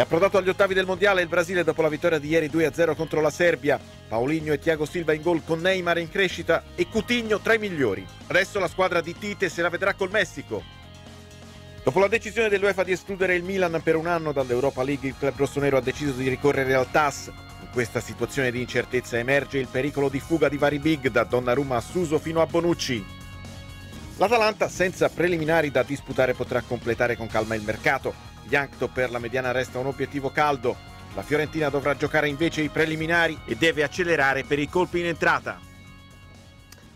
È approdato agli ottavi del mondiale il Brasile dopo la vittoria di ieri 2-0 contro la Serbia. Paulinho e Thiago Silva in gol con Neymar in crescita e Coutinho tra i migliori. Adesso la squadra di Tite se la vedrà col Messico. Dopo la decisione dell'UEFA di escludere il Milan per un anno dall'Europa League, il club rossonero ha deciso di ricorrere al TAS. In questa situazione di incertezza emerge il pericolo di fuga di vari big da Donnarumma a Suso fino a Bonucci. L'Atalanta, senza preliminari da disputare, potrà completare con calma il mercato. Gli per la mediana resta un obiettivo caldo. La Fiorentina dovrà giocare invece i preliminari e deve accelerare per i colpi in entrata.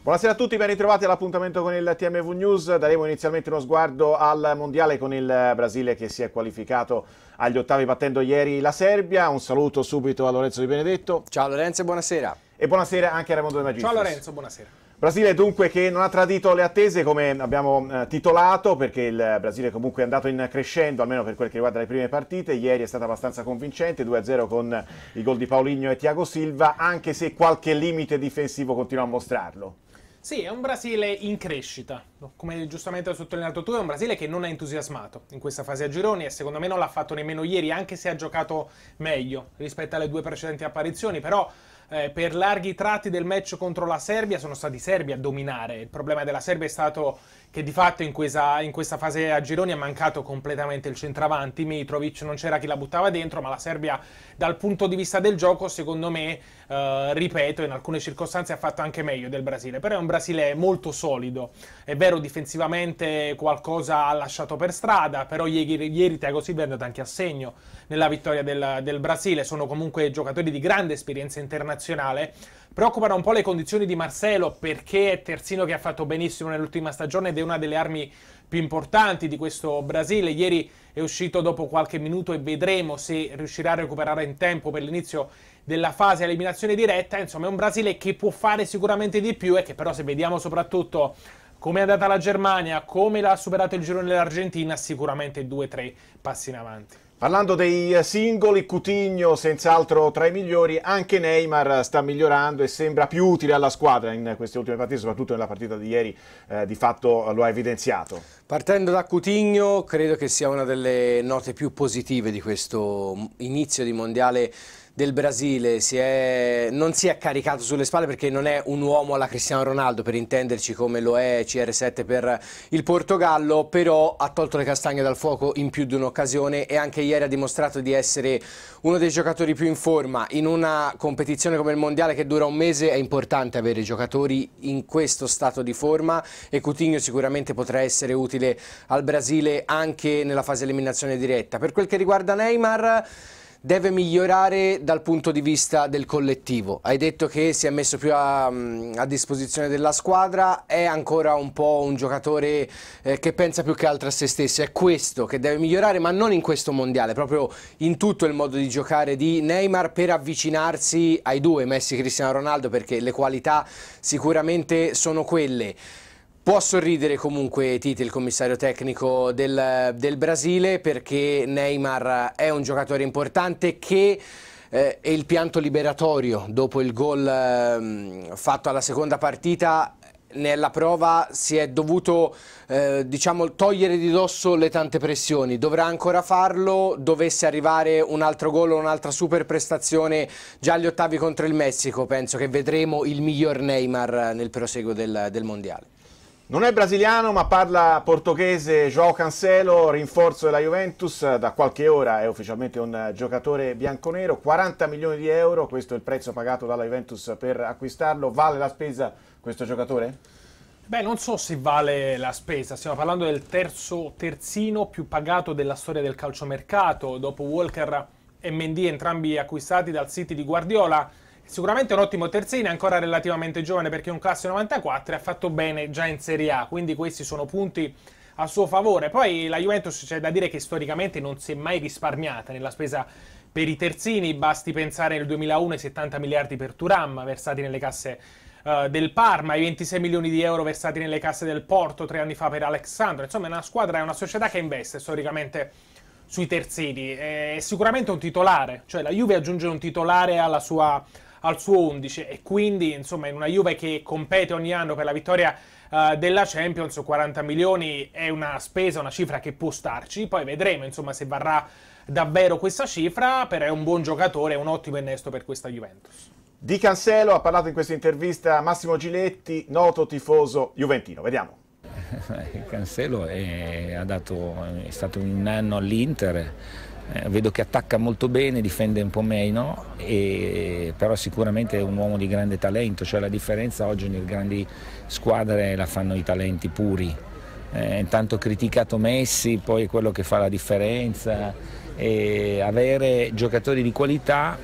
Buonasera a tutti, ben ritrovati all'appuntamento con il TMV News. Daremo inizialmente uno sguardo al mondiale con il Brasile che si è qualificato agli ottavi battendo ieri la Serbia. Un saluto subito a Lorenzo Di Benedetto. Ciao Lorenzo e buonasera. E buonasera anche a Raimondo De Magistris. Ciao Lorenzo, buonasera. Brasile dunque che non ha tradito le attese come abbiamo eh, titolato perché il Brasile comunque è andato in crescendo almeno per quel che riguarda le prime partite, ieri è stata abbastanza convincente 2-0 con i gol di Paulinho e Thiago Silva anche se qualche limite difensivo continua a mostrarlo. Sì, è un Brasile in crescita. Come giustamente hai sottolineato tu, è un Brasile che non è entusiasmato in questa fase a gironi e secondo me non l'ha fatto nemmeno ieri, anche se ha giocato meglio rispetto alle due precedenti apparizioni, però eh, per larghi tratti del match contro la Serbia sono stati i serbi a dominare. Il problema della Serbia è stato che di fatto in questa, in questa, fase a gironi è mancato completamente il centravanti, Mitrovic non c'era chi la buttava dentro, ma la Serbia dal punto di vista del gioco secondo me, eh, ripeto, in alcune circostanze ha fatto anche meglio del Brasile, però è un Brasile molto solido, è vero difensivamente qualcosa ha lasciato per strada, però ieri, ieri Thiago Silva è andato anche a segno nella vittoria del, del Brasile, sono comunque giocatori di grande esperienza internazionale, Preoccupano un po' le condizioni di Marcelo perché è terzino che ha fatto benissimo nell'ultima stagione ed è una delle armi più importanti di questo Brasile. Ieri è uscito dopo qualche minuto e vedremo se riuscirà a recuperare in tempo per l'inizio della fase eliminazione diretta. Insomma, è un Brasile che può fare sicuramente di più e che però se vediamo soprattutto come è andata la Germania, come l'ha superato il girone dell'Argentina, sicuramente 2-3 passi in avanti. Parlando dei eh, singoli, Coutinho senz'altro tra i migliori, anche Neymar eh, sta migliorando e sembra più utile alla squadra in queste ultime partite, soprattutto nella partita di ieri eh, di fatto eh, lo ha evidenziato. Partendo da Coutinho credo che sia una delle note più positive di questo inizio di mondiale del Brasile si è, non si è caricato sulle spalle perché non è un uomo alla Cristiano Ronaldo per intenderci come lo è CR7 per il Portogallo, però ha tolto le castagne dal fuoco in più di un'occasione e anche ieri ha dimostrato di essere uno dei giocatori più in forma. In una competizione come il Mondiale che dura un mese è importante avere giocatori in questo stato di forma e Coutinho sicuramente potrà essere utile al Brasile anche nella fase eliminazione diretta. Per quel che riguarda Neymar deve migliorare dal punto di vista del collettivo. Hai detto che si è messo più a, mm, a disposizione della squadra, è ancora un po' un giocatore eh, che pensa più che altro a se stesso, è questo che deve migliorare, ma non in questo mondiale, proprio in tutto il modo di giocare di Neymar per avvicinarsi ai due, Messi e Cristiano Ronaldo, perché le qualità sicuramente sono quelle. Può sorridere comunque Tite, il commissario tecnico del, del, Brasile, perché Neymar è un giocatore importante che eh, è il pianto liberatorio dopo il gol eh, fatto alla seconda partita nella prova si è dovuto eh, diciamo, togliere di dosso le tante pressioni, dovrà ancora farlo, dovesse arrivare un altro gol o un'altra super prestazione già agli ottavi contro il Messico, penso che vedremo il miglior Neymar nel proseguo del, del Mondiale. Non è brasiliano ma parla portoghese João Cancelo, rinforzo della Juventus, da qualche ora è ufficialmente un giocatore bianconero, 40 milioni di euro, questo è il prezzo pagato dalla Juventus per acquistarlo, vale la spesa questo giocatore? Beh, non so se vale la spesa, stiamo parlando del terzo terzino più pagato della storia del calciomercato, dopo Walker e Mendy entrambi acquistati dal City di Guardiola Sicuramente un ottimo terzino, ancora relativamente giovane perché è un classe 94 e ha fatto bene già in Serie A, quindi questi sono punti a suo favore. Poi la Juventus c'è da dire che storicamente non si è mai risparmiata nella spesa per i terzini, basti pensare nel 2001 ai 70 miliardi per Turam versati nelle casse uh, del Parma, ai 26 milioni di euro versati nelle casse del Porto tre anni fa per Alexandro. Insomma, è una squadra, è una società che investe storicamente sui terzini. Eh, è sicuramente un titolare, cioè la Juve aggiunge un titolare alla sua al suo 11 e quindi insomma in una Juve che compete ogni anno per la vittoria eh, della Champions 40 milioni è una spesa, una cifra che può starci, poi vedremo insomma se varrà davvero questa cifra, però è un buon giocatore, è un ottimo innesto per questa Juventus. Di Cancelo ha parlato in questa intervista Massimo Giletti, noto tifoso juventino. Vediamo. Cancelo è, è, dato, è stato un anno all'Inter eh, vedo che attacca molto bene, difende un po' meno, e, però sicuramente è un uomo di grande talento, cioè la differenza oggi nelle grandi squadre la fanno i talenti puri. Eh, intanto criticato Messi, poi è quello che fa la differenza, e avere giocatori di qualità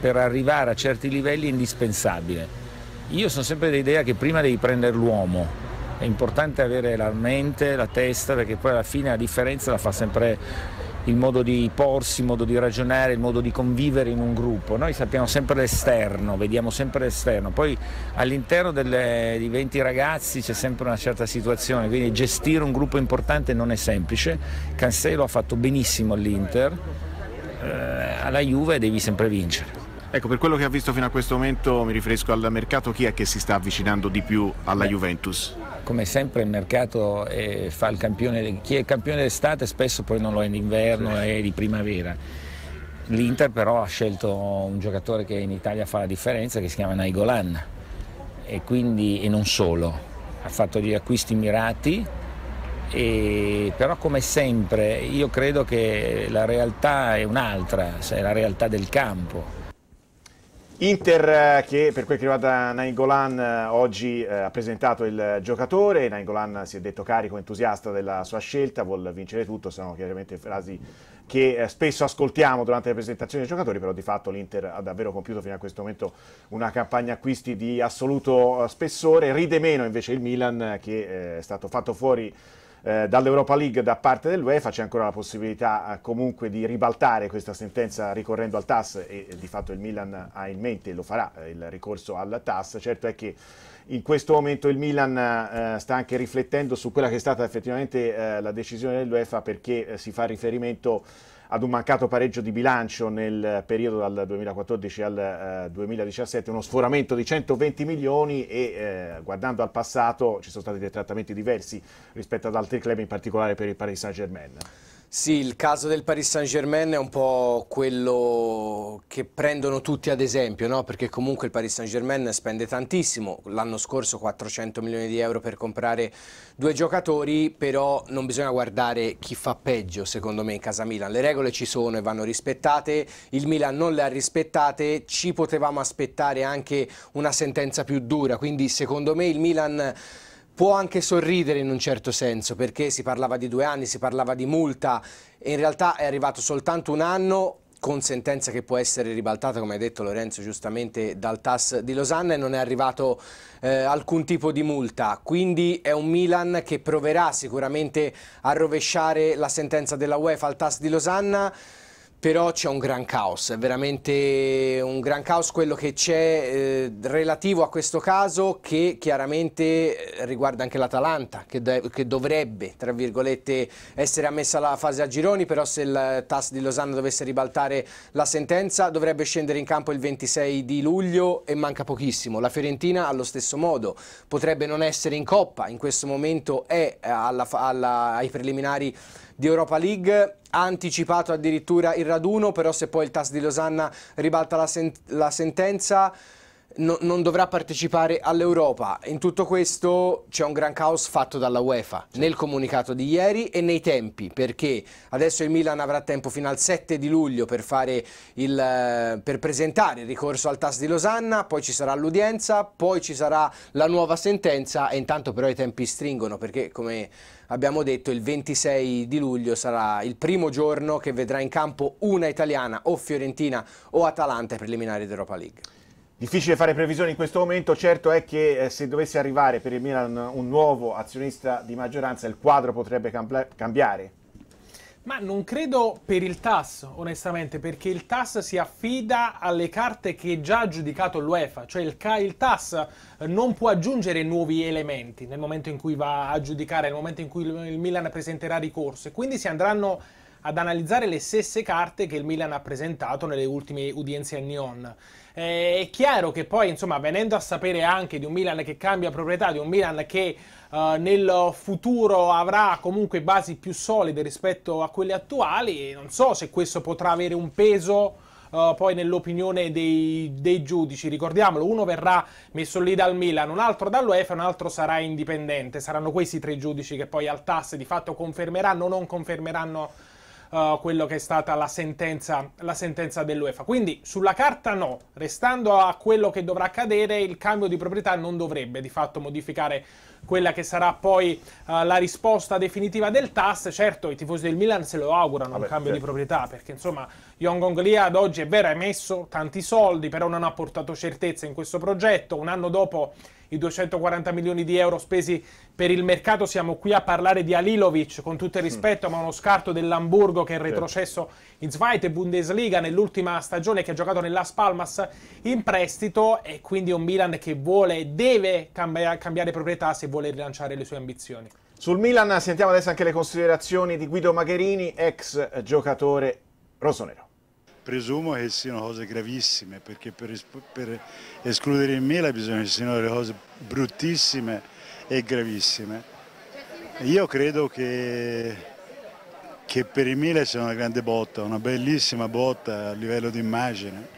per arrivare a certi livelli è indispensabile. Io sono sempre dell'idea che prima devi prendere l'uomo, è importante avere la mente, la testa, perché poi alla fine la differenza la fa sempre il modo di porsi, il modo di ragionare, il modo di convivere in un gruppo. Noi sappiamo sempre l'esterno, vediamo sempre l'esterno, poi all'interno di 20 ragazzi c'è sempre una certa situazione, quindi gestire un gruppo importante non è semplice. Cancelo ha fatto benissimo all'Inter, eh, alla Juve devi sempre vincere. Ecco, per quello che ha visto fino a questo momento, mi riferisco al mercato, chi è che si sta avvicinando di più alla Beh. Juventus? come sempre il mercato eh, fa il campione, chi è campione d'estate spesso poi non lo è in inverno, è di primavera. L'Inter però ha scelto un giocatore che in Italia fa la differenza che si chiama Naigolan e quindi e non solo, ha fatto degli acquisti mirati e, però come sempre io credo che la realtà è un'altra, cioè la realtà del campo Inter eh, che per quel che riguarda Nainggolan eh, oggi eh, ha presentato il giocatore, Nainggolan si è detto carico, entusiasta della sua scelta, vuol vincere tutto, sono chiaramente frasi che eh, spesso ascoltiamo durante le presentazioni dei giocatori, però di fatto l'Inter ha davvero compiuto fino a questo momento una campagna acquisti di assoluto eh, spessore, ride meno invece il Milan che eh, è stato fatto fuori eh, dall'Europa League da parte dell'UEFA, c'è ancora la possibilità eh, comunque di ribaltare questa sentenza ricorrendo al TAS e, e di fatto il Milan ha in mente, e lo farà, eh, il ricorso al TAS. Certo è che in questo momento il Milan eh, sta anche riflettendo su quella che è stata effettivamente eh, la decisione dell'UEFA perché eh, si fa riferimento ad un mancato pareggio di bilancio nel periodo dal 2014 al eh, 2017, uno sforamento di 120 milioni e eh, guardando al passato ci sono stati dei trattamenti diversi rispetto ad altri club, in particolare per il Paris Saint-Germain. Sì, il caso del Paris Saint-Germain è un po' quello che prendono tutti ad esempio, no? perché comunque il Paris Saint-Germain spende tantissimo, l'anno scorso 400 milioni di euro per comprare due giocatori, però non bisogna guardare chi fa peggio secondo me in casa Milan, le regole ci sono e vanno rispettate, il Milan non le ha rispettate, ci potevamo aspettare anche una sentenza più dura, quindi secondo me il Milan può anche sorridere in un certo senso, perché si parlava di due anni, si parlava di multa, e in realtà è arrivato soltanto un anno con sentenza che può essere ribaltata, come ha detto Lorenzo giustamente, dal TAS di Losanna e non è arrivato eh, alcun tipo di multa. Quindi è un Milan che proverà sicuramente a rovesciare la sentenza della UEFA al TAS di Losanna però c'è un gran caos, è veramente un gran caos quello che c'è eh, relativo a questo caso che chiaramente eh, riguarda anche l'Atalanta che, che, dovrebbe, tra virgolette, essere ammessa alla fase a gironi, però se il TAS di Losanna dovesse ribaltare la sentenza dovrebbe scendere in campo il 26 di luglio e manca pochissimo. La Fiorentina allo stesso modo potrebbe non essere in coppa, in questo momento è alla, alla, ai preliminari di Europa League ha anticipato addirittura il raduno, però se poi il TAS di Losanna ribalta la, sen la sentenza no, non dovrà partecipare all'Europa. In tutto questo c'è un gran caos fatto dalla UEFA certo. nel comunicato di ieri e nei tempi, perché adesso il Milan avrà tempo fino al 7 di luglio per, il, eh, per presentare il ricorso al TAS di Losanna, poi ci sarà l'udienza, poi ci sarà la nuova sentenza e intanto però i tempi stringono perché come abbiamo detto il 26 di luglio sarà il primo giorno che vedrà in campo una italiana o Fiorentina o Atalanta ai preliminari d'Europa League. Difficile fare previsioni in questo momento, certo è che eh, se dovesse arrivare per il Milan un nuovo azionista di maggioranza il quadro potrebbe cambiare. Ma non credo per il TAS, onestamente, perché il TAS si affida alle carte che già ha giudicato l'UEFA, cioè il, il, TAS non può aggiungere nuovi elementi nel momento in cui va a giudicare, nel momento in cui il Milan presenterà ricorso, e quindi si andranno ad analizzare le stesse carte che il Milan ha presentato nelle ultime udienze a Nyon. Eh, è chiaro che poi, insomma, venendo a sapere anche di un Milan che cambia proprietà, di un Milan che eh, nel futuro avrà comunque basi più solide rispetto a quelle attuali, non so se questo potrà avere un peso. Uh, poi nell'opinione dei, dei, giudici. Ricordiamolo, uno verrà messo lì dal Milan, un altro dall'UEFA, un altro sarà indipendente. Saranno questi tre giudici che poi al TAS di fatto confermeranno o non confermeranno eh, quello che è stata la sentenza, la sentenza dell'UEFA. Quindi sulla carta no, restando a quello che dovrà accadere, il cambio di proprietà non dovrebbe di fatto modificare quella che sarà poi uh, la risposta definitiva del TAS. Certo, i tifosi del Milan se lo augurano Vabbè, un cambio certo. di proprietà, perché insomma Yongong Lee ad oggi è vero ha emesso tanti soldi, però non ha portato certezza in questo progetto. Un anno dopo i 240 milioni di euro spesi per il mercato, siamo qui a parlare di Alilovic con tutto il mm. rispetto, ma uno scarto dell'Amburgo che è certo. retrocesso in Zweite Bundesliga nell'ultima stagione che ha giocato nell'As Palmas in prestito e quindi un Milan che vuole e deve cambia, cambiare proprietà se vuole rilanciare le sue ambizioni. Sul Milan sentiamo adesso anche le considerazioni di Guido Magherini, ex giocatore rossonero presumo che siano cose gravissime, perché per, per escludere il Mila bisogna che siano delle cose bruttissime e gravissime. Io credo che, che per il Mila sia una grande botta, una bellissima botta a livello di immagine.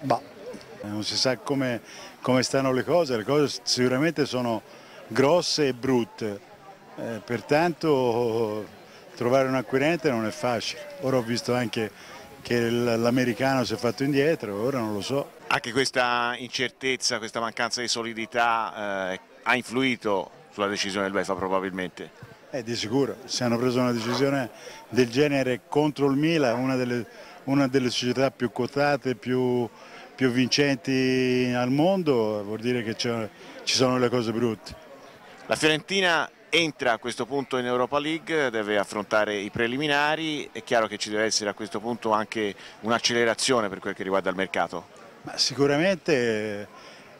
Bah, non si sa come, come stanno le cose, le cose sicuramente sono grosse e brutte, eh, pertanto trovare un acquirente non è facile. Ora ho visto anche che l'americano si è fatto indietro, ora non lo so. Anche questa incertezza, questa mancanza di solidità eh, ha influito sulla decisione del dell'UEFA probabilmente? Eh, di sicuro, se hanno preso una decisione del genere contro il Milan, una delle, una delle società più quotate, più, più, vincenti al mondo, vuol dire che ci sono le cose brutte. La Fiorentina entra a questo punto in Europa League, deve affrontare i preliminari, è chiaro che ci deve essere a questo punto anche un'accelerazione per quel che riguarda il mercato. Ma sicuramente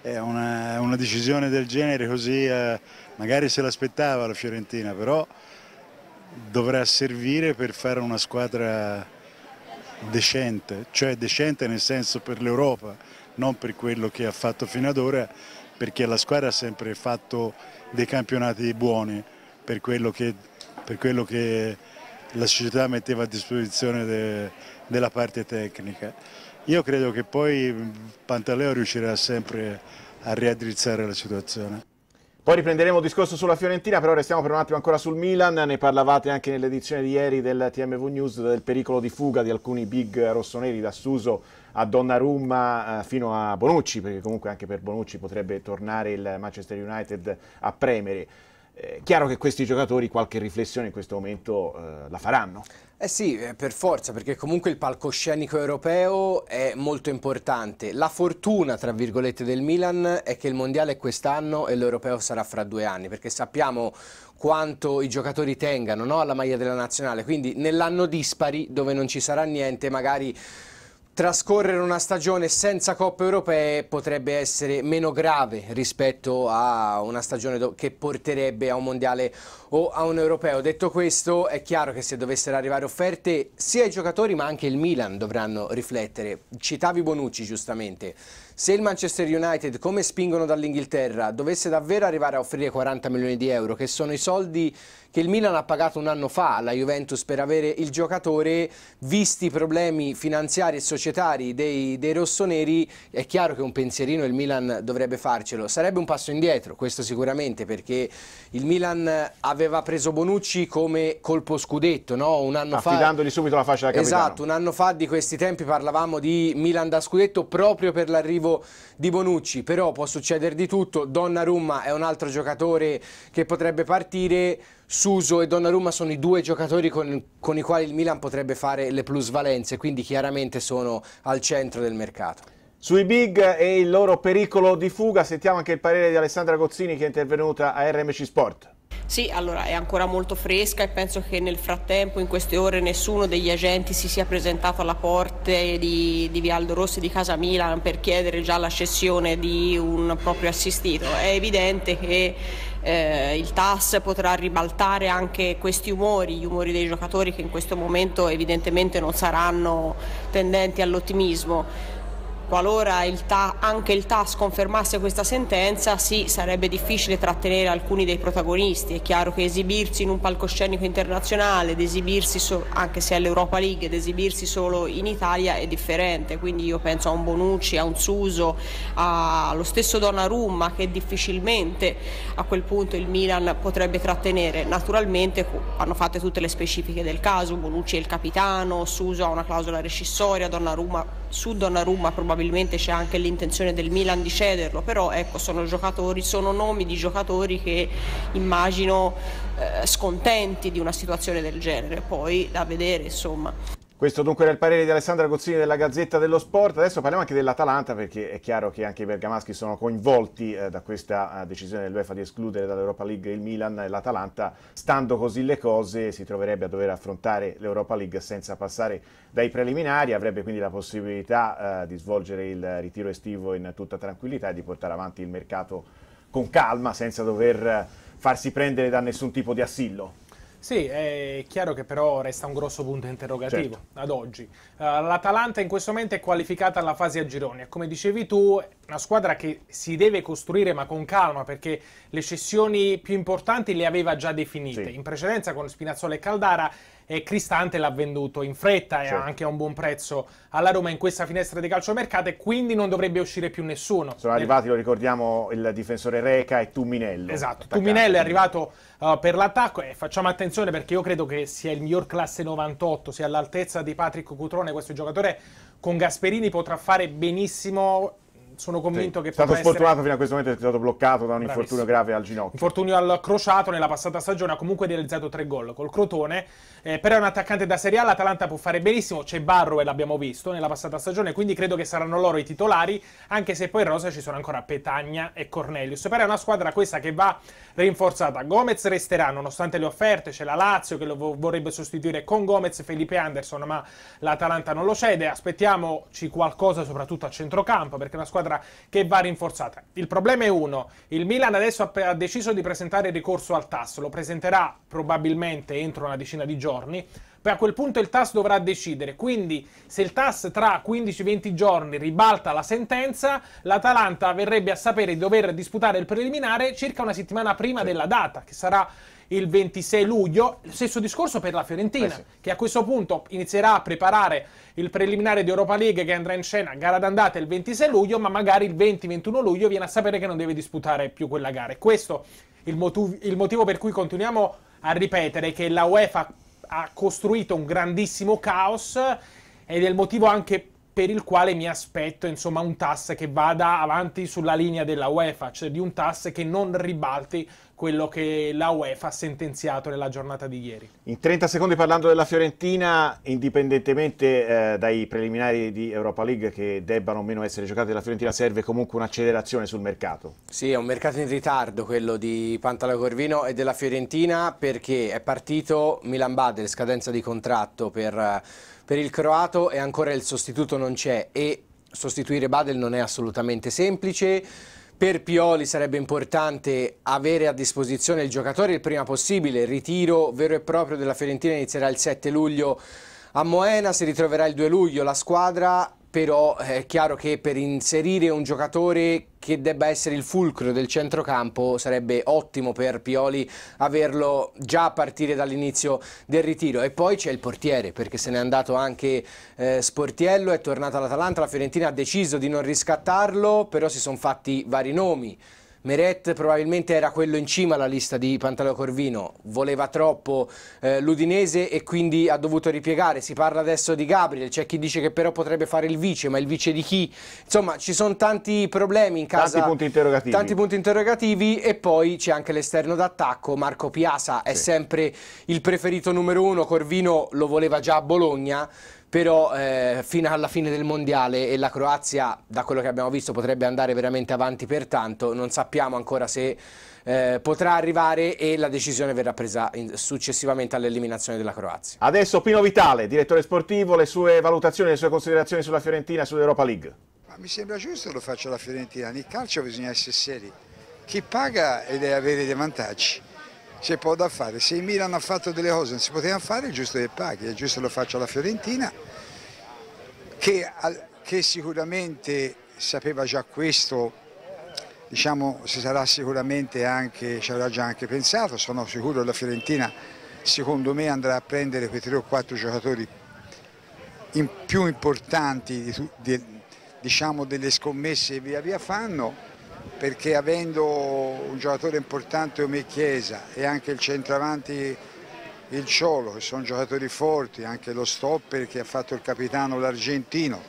eh, è una, una, decisione del genere così, eh, magari se l'aspettava la Fiorentina, però dovrà servire per fare una squadra decente, cioè decente nel senso per l'Europa, non per quello che ha fatto fino ad ora perché la squadra ha sempre fatto dei campionati buoni per quello che, per quello che la società metteva a disposizione de, della parte tecnica. Io credo che poi Pantaleo riuscirà sempre a riaddrizzare la situazione. Poi riprenderemo il discorso sulla Fiorentina, però restiamo per un attimo ancora sul Milan, ne parlavate anche nell'edizione di ieri del TMV News del pericolo di fuga di alcuni big rossoneri da Suso a Donnarumma eh, fino a Bonucci, perché comunque anche per Bonucci potrebbe tornare il Manchester United a premere. È eh, chiaro che questi giocatori qualche riflessione in questo momento eh, la faranno. Eh sì, eh, per forza, perché comunque il palcoscenico europeo è molto importante. La fortuna, tra virgolette, del Milan è che il Mondiale è quest'anno e l'Europeo sarà fra due anni, perché sappiamo quanto i giocatori tengano no, alla maglia della nazionale. Quindi nell'anno dispari, dove non ci sarà niente, magari Trascorrere una stagione senza Coppe Europee potrebbe essere meno grave rispetto a una stagione che porterebbe a un Mondiale o a un Europeo. Detto questo, è chiaro che se dovessero arrivare offerte, sia i giocatori ma anche il Milan dovranno riflettere. Citavi Bonucci giustamente. Se il Manchester United, come spingono dall'Inghilterra, dovesse davvero arrivare a offrire 40 milioni di euro, che sono i soldi che il Milan ha pagato un anno fa alla Juventus per avere il giocatore, visti i problemi finanziari e societari dei, dei rossoneri, è chiaro che un pensierino il Milan dovrebbe farcelo. Sarebbe un passo indietro, questo sicuramente, perché il Milan aveva preso Bonucci come colpo scudetto, no? un anno Affidandogli fa... subito la faccia da capitano. Esatto, un anno fa di questi tempi parlavamo di Milan da scudetto proprio per l'arrivo offensivo di Bonucci, però può succedere di tutto, Donnarumma è un altro giocatore che potrebbe partire, Suso e Donnarumma sono i due giocatori con, con i quali il Milan potrebbe fare le plusvalenze, quindi chiaramente sono al centro del mercato. Sui big e il loro pericolo di fuga sentiamo anche il parere di Alessandra Gozzini che è intervenuta a RMC Sport. Sì, allora è ancora molto fresca e penso che nel frattempo, in queste ore, nessuno degli agenti si sia presentato alla porta di, di Vialdo Rossi di Casa Milan per chiedere già la cessione di un proprio assistito. È evidente che eh, il TAS potrà ribaltare anche questi umori, gli umori dei giocatori che in questo momento evidentemente non saranno tendenti all'ottimismo qualora il anche il TAS confermasse questa sentenza, sì, sarebbe difficile trattenere alcuni dei protagonisti. È chiaro che esibirsi in un palcoscenico internazionale, ed esibirsi so anche se è l'Europa League, ed esibirsi solo in Italia è differente. Quindi io penso a un Bonucci, a un Suso, allo stesso Donnarumma che difficilmente a quel punto il Milan potrebbe trattenere. Naturalmente hanno fatte tutte le specifiche del caso, Bonucci è il capitano, Suso ha una clausola rescissoria, Donnarumma su Donnarumma probabilmente c'è anche l'intenzione del Milan di cederlo, però ecco, sono, giocatori, sono nomi di giocatori che immagino eh, scontenti di una situazione del genere, poi da vedere insomma. Questo dunque era il parere di Alessandra Gozzini della Gazzetta dello Sport. Adesso parliamo anche dell'Atalanta perché è chiaro che anche i bergamaschi sono coinvolti eh, da questa eh, decisione dell'UEFA di escludere dall'Europa League il Milan e l'Atalanta. Stando così le cose si troverebbe a dover affrontare l'Europa League senza passare dai preliminari, avrebbe quindi la possibilità eh, di svolgere il ritiro estivo in tutta tranquillità e di portare avanti il mercato con calma senza dover eh, farsi prendere da nessun tipo di assillo. Sì, è chiaro che però resta un grosso punto interrogativo certo. ad oggi. Uh, L'Atalanta in questo momento è qualificata alla fase a gironi. Come dicevi tu, una squadra che si deve costruire ma con calma perché le cessioni più importanti le aveva già definite. Sì. In precedenza con Spinazzola e Caldara e Cristante l'ha venduto in fretta certo. e anche a un buon prezzo alla Roma in questa finestra di calciomercato e quindi non dovrebbe uscire più nessuno. Sono eh. arrivati, lo ricordiamo, il difensore Reca e Tumminello. Esatto, attaccante. Tumminello è arrivato uh, per l'attacco e facciamo attenzione perché io credo che sia il miglior classe 98, sia all'altezza di Patrick Cutrone, questo giocatore con Gasperini potrà fare benissimo sono convinto sì. che... È stato sfortunato essere... fino a questo momento, è stato bloccato da un Bravissimo. infortunio grave al ginocchio. Infortunio al crociato nella passata stagione, ha comunque realizzato tre gol col Crotone, eh, però è un attaccante da Serie A, l'Atalanta può fare benissimo, c'è Barro e l'abbiamo visto nella passata stagione, quindi credo che saranno loro i titolari, anche se poi in rosa ci sono ancora Petagna e Cornelius. Però è una squadra questa che va rinforzata. Gomez resterà, nonostante le offerte, c'è la Lazio che lo vorrebbe sostituire con Gomez Felipe Anderson, ma l'Atalanta non lo cede, aspettiamoci qualcosa soprattutto a centrocampo, perché è una squadra squadra che va rinforzata. Il problema è uno, il Milan adesso ha deciso di presentare ricorso al TAS, lo presenterà probabilmente entro una decina di giorni, poi a quel punto il TAS dovrà decidere, quindi se il TAS tra 15-20 giorni ribalta la sentenza, l'Atalanta verrebbe a sapere di dover disputare il preliminare circa una settimana prima sì. della data, che sarà il 26 luglio. Stesso discorso per la Fiorentina, eh sì. che a questo punto inizierà a preparare il preliminare di Europa League che andrà in scena a gara d'andata il 26 luglio, ma magari il 20-21 luglio viene a sapere che non deve disputare più quella gara. E questo è il, motiv- il motivo per cui continuiamo a ripetere che la UEFA ha costruito un grandissimo caos ed è il motivo anche per per il quale mi aspetto insomma un TAS che vada avanti sulla linea della UEFA, cioè di un TAS che non ribalti quello che la UEFA ha sentenziato nella giornata di ieri. In 30 secondi parlando della Fiorentina, indipendentemente eh, dai preliminari di Europa League che debbano o meno essere giocati dalla Fiorentina, serve comunque un'accelerazione sul mercato. Sì, è un mercato in ritardo quello di Pantala Corvino e della Fiorentina perché è partito Milan Badel, scadenza di contratto per eh, per il croato e ancora il sostituto non c'è e sostituire Badel non è assolutamente semplice. Per Pioli sarebbe importante avere a disposizione il giocatore il prima possibile. Il ritiro vero e proprio della Fiorentina inizierà il 7 luglio a Moena, si ritroverà il 2 luglio. La squadra però eh, è chiaro che per inserire un giocatore che debba essere il fulcro del centrocampo sarebbe ottimo per Pioli averlo già a partire dall'inizio del ritiro e poi c'è il portiere perché se n'è andato anche eh, Sportiello è tornato all'Atalanta la Fiorentina ha deciso di non riscattarlo però si sono fatti vari nomi Meret probabilmente era quello in cima alla lista di Pantaleo Corvino, voleva troppo eh, l'Udinese e quindi ha dovuto ripiegare. Si parla adesso di Gabriel, c'è chi dice che però potrebbe fare il vice, ma il vice di chi? Insomma, ci sono tanti problemi in casa. Tanti punti interrogativi. Tanti punti interrogativi e poi c'è anche l'esterno d'attacco, Marco Piasa sì. è sempre il preferito numero uno, Corvino lo voleva già a Bologna però eh, fino alla fine del mondiale e la Croazia da quello che abbiamo visto potrebbe andare veramente avanti per tanto, non sappiamo ancora se eh, potrà arrivare e la decisione verrà presa in, successivamente all'eliminazione della Croazia. Adesso Pino Vitale, direttore sportivo, le sue valutazioni, le sue considerazioni sulla Fiorentina e sull'Europa League. Ma mi sembra giusto lo faccia la Fiorentina, nel calcio bisogna essere seri, chi paga deve avere dei vantaggi c'è poco da fare. Se in Milan ha fatto delle cose che non si potevano fare, è giusto che paghi, è giusto che lo faccia la Fiorentina, che, che sicuramente sapeva già questo, diciamo, si sarà sicuramente anche, ci avrà già anche pensato, sono sicuro che la Fiorentina secondo me andrà a prendere quei tre o quattro giocatori più importanti di, di, diciamo, delle scommesse che via via fanno perché avendo un giocatore importante come Chiesa e anche il centravanti il Ciolo, che sono giocatori forti, anche lo stopper che ha fatto il capitano l'argentino,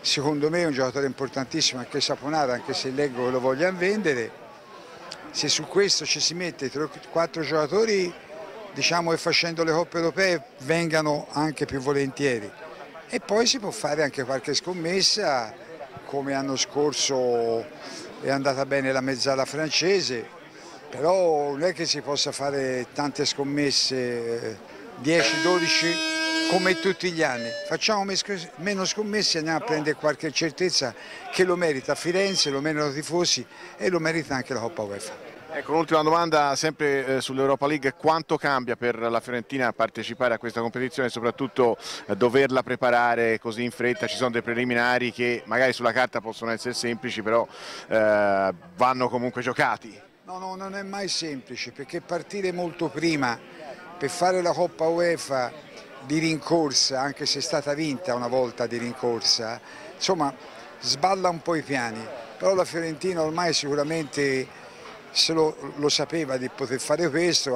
secondo me è un giocatore importantissimo anche Saponara, anche se leggo che lo vogliano vendere, se su questo ci si mette 4 giocatori diciamo che facendo le coppe europee vengano anche più volentieri e poi si può fare anche qualche scommessa come l'anno scorso è andata bene la mezzala francese, però non è che si possa fare tante scommesse, 10-12 eh, come tutti gli anni. Facciamo meno scommesse e andiamo a prendere qualche certezza che lo merita Firenze, lo meritano i tifosi e lo merita anche la Coppa UEFA. Ecco, un'ultima domanda sempre eh, sull'Europa League, quanto cambia per la Fiorentina partecipare a questa competizione e soprattutto eh, doverla preparare così in fretta? Ci sono dei preliminari che magari sulla carta possono essere semplici, però eh, vanno comunque giocati. No, no, non è mai semplice perché partire molto prima per fare la Coppa UEFA di rincorsa, anche se è stata vinta una volta di rincorsa, insomma sballa un po' i piani, però la Fiorentina ormai sicuramente se lo, lo sapeva di poter fare questo,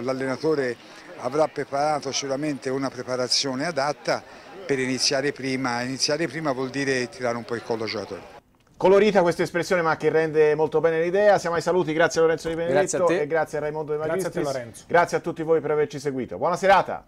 l'allenatore avrà preparato sicuramente una preparazione adatta per iniziare prima, iniziare prima vuol dire tirare un po' il collo giocatore. Colorita questa espressione ma che rende molto bene l'idea. Siamo ai saluti, grazie a Lorenzo Di Benedetto grazie a te. e grazie a Raimondo De Magistris. Grazie a, te, grazie a tutti voi per averci seguito. Buona serata.